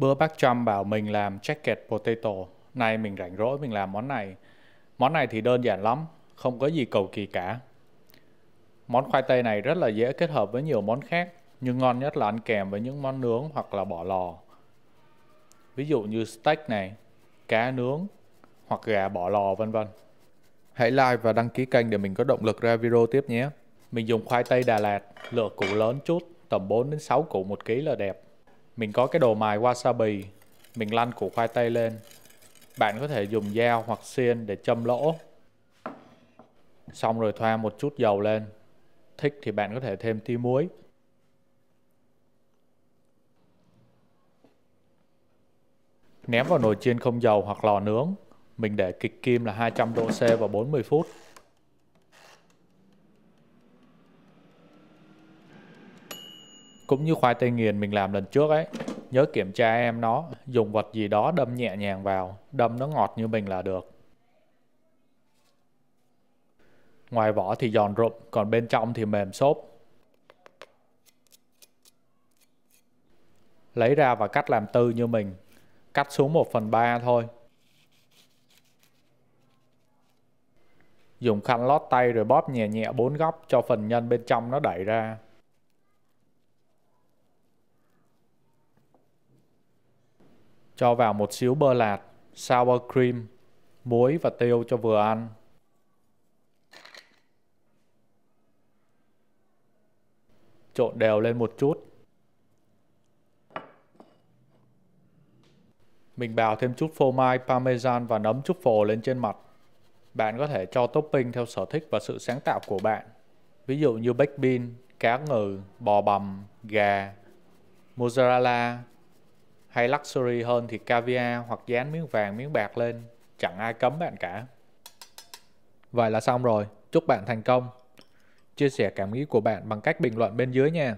bữa bác Trump bảo mình làm jacket potato nay mình rảnh rỗi mình làm món này món này thì đơn giản lắm không có gì cầu kỳ cả món khoai tây này rất là dễ kết hợp với nhiều món khác nhưng ngon nhất là ăn kèm với những món nướng hoặc là bỏ lò ví dụ như steak này cá nướng hoặc gà bỏ lò vân vân hãy like và đăng ký kênh để mình có động lực ra video tiếp nhé mình dùng khoai tây Đà Lạt lựa củ lớn chút tầm 4 đến 6 củ một ký là đẹp mình có cái đồ mài wasabi, mình lăn củ khoai tây lên. Bạn có thể dùng dao hoặc xiên để châm lỗ. Xong rồi thoa một chút dầu lên. Thích thì bạn có thể thêm tí muối. Ném vào nồi chiên không dầu hoặc lò nướng. Mình để kịch kim là 200 độ C và 40 phút. Cũng như khoai tây nghiền mình làm lần trước ấy, nhớ kiểm tra em nó, dùng vật gì đó đâm nhẹ nhàng vào, đâm nó ngọt như mình là được. Ngoài vỏ thì giòn rụm, còn bên trong thì mềm xốp. Lấy ra và cắt làm tư như mình, cắt xuống 1 phần 3 thôi. Dùng khăn lót tay rồi bóp nhẹ nhẹ bốn góc cho phần nhân bên trong nó đẩy ra. Cho vào một xíu bơ lạt, sour cream, muối và tiêu cho vừa ăn. Trộn đều lên một chút. Mình bào thêm chút phô mai parmesan và nấm chút phồ lên trên mặt. Bạn có thể cho topping theo sở thích và sự sáng tạo của bạn. Ví dụ như bacon, cá ngừ, bò bằm, gà, mozzarella, hay luxury hơn thì caviar hoặc dán miếng vàng miếng bạc lên chẳng ai cấm bạn cả vậy là xong rồi chúc bạn thành công chia sẻ cảm nghĩ của bạn bằng cách bình luận bên dưới nha